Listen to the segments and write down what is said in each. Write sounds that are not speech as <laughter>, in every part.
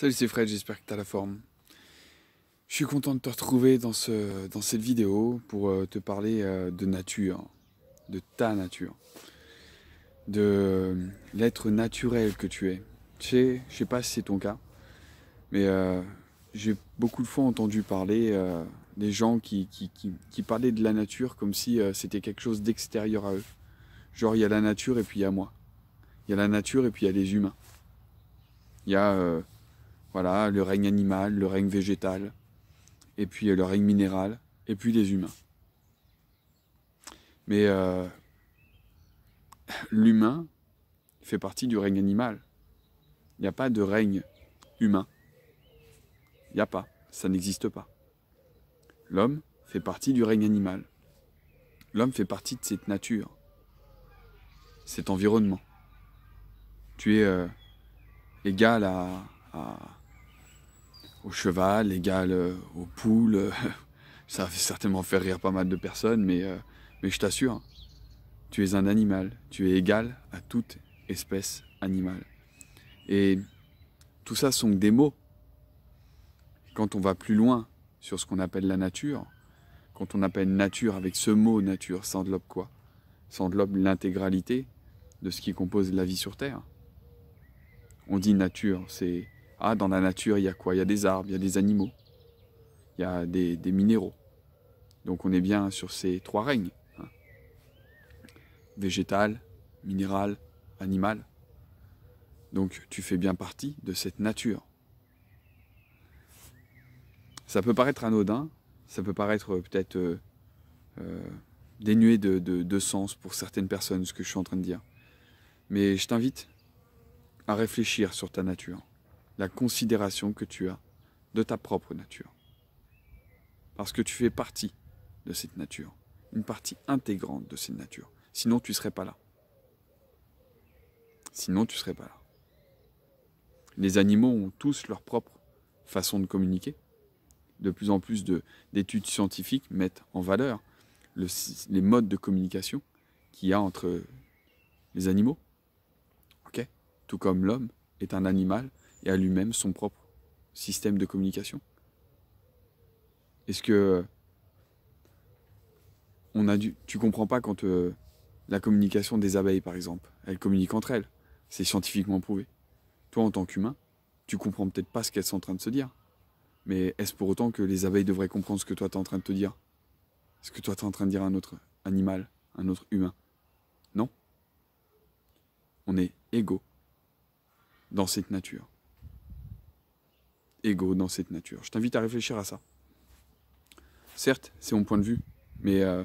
Salut, c'est Fred, j'espère que tu as la forme. Je suis content de te retrouver dans, ce, dans cette vidéo pour euh, te parler euh, de nature, de ta nature, de l'être naturel que tu es. Tu sais, je sais pas si c'est ton cas, mais euh, j'ai beaucoup de fois entendu parler des gens qui, qui, qui, parlaient de la nature comme si c'était quelque chose d'extérieur à eux. Genre, il y a la nature et puis il y a moi. Il y a la nature et puis il y a les humains. Il y a voilà, le règne animal, le règne végétal, et puis euh, le règne minéral, et puis les humains. Mais euh, l'humain fait partie du règne animal. Il n'y a pas de règne humain. Il n'y a pas. Ça n'existe pas. L'homme fait partie du règne animal. L'homme fait partie de cette nature, cet environnement. Tu es euh, égal à au cheval, égal euh, aux poules. <laughs> Ça va certainement faire rire pas mal de personnes, mais, euh, mais je t'assure, tu es un animal. Tu es égal à toute espèce animale. Et tout ça sont des mots. Quand on va plus loin sur ce qu'on appelle la nature, quand on appelle nature avec ce mot nature, ça englobe quoi Ça englobe l'intégralité de ce qui compose la vie sur Terre. On dit nature, c'est ah, dans la nature, il y a quoi Il y a des arbres, il y a des animaux, il y a des, minéraux. Donc on est bien sur ces trois règnes. Hein. Végétal, minéral, animal. Donc tu fais bien partie de cette nature. Ça peut paraître anodin, ça peut paraître euh, peut-être euh, euh, dénué de sens pour certaines personnes, ce que je suis en train de dire. Mais je t'invite à réfléchir sur ta nature la considération que tu as de ta propre nature. Parce que tu fais partie de cette nature, une partie intégrante de cette nature. Sinon, tu ne serais pas là. Sinon, tu ne serais pas là. Les animaux ont tous leur propre façon de communiquer. De plus en plus d'études scientifiques mettent en valeur les modes de communication qu'il y a entre les animaux. Tout comme l'homme est un animal et à lui-même son propre système de communication Est-ce que on a du, tu comprends pas quand euh, la communication des abeilles, par exemple, elles communiquent entre elles, c'est scientifiquement prouvé. Toi, en tant qu'humain, tu comprends peut-être pas ce qu'elles sont en train de se dire. Mais est-ce pour autant que les abeilles devraient comprendre ce que toi tu es en train de te dire Ce que toi tu es en train de dire à un autre animal, un autre humain Non. On est égaux dans cette nature. Égo dans cette nature. Je t'invite à réfléchir à ça. Certes, c'est mon point de vue, mais euh,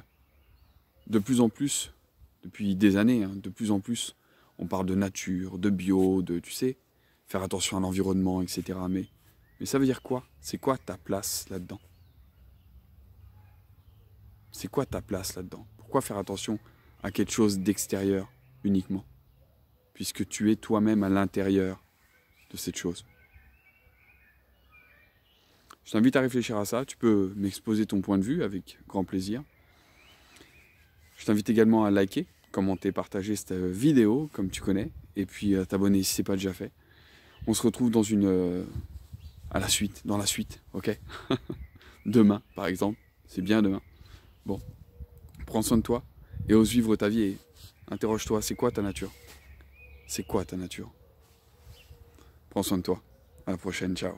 de plus en plus, depuis des années, hein, de plus en plus, on parle de nature, de bio, de, tu sais, faire attention à l'environnement, etc. Mais, mais ça veut dire quoi C'est quoi ta place là-dedans C'est quoi ta place là-dedans Pourquoi faire attention à quelque chose d'extérieur uniquement Puisque tu es toi-même à l'intérieur de cette chose. Je t'invite à réfléchir à ça. Tu peux m'exposer ton point de vue avec grand plaisir. Je t'invite également à liker, commenter, partager cette euh, vidéo comme tu connais. Et puis à euh, t'abonner si ce n'est pas déjà fait. On se retrouve dans une... Euh, à la suite, dans la suite, ok <laughs> Demain, par exemple. C'est bien demain. Bon, prends soin de toi et ose vivre ta vie et interroge-toi, c'est quoi ta nature C'est quoi ta nature Prends soin de toi. À la prochaine, ciao.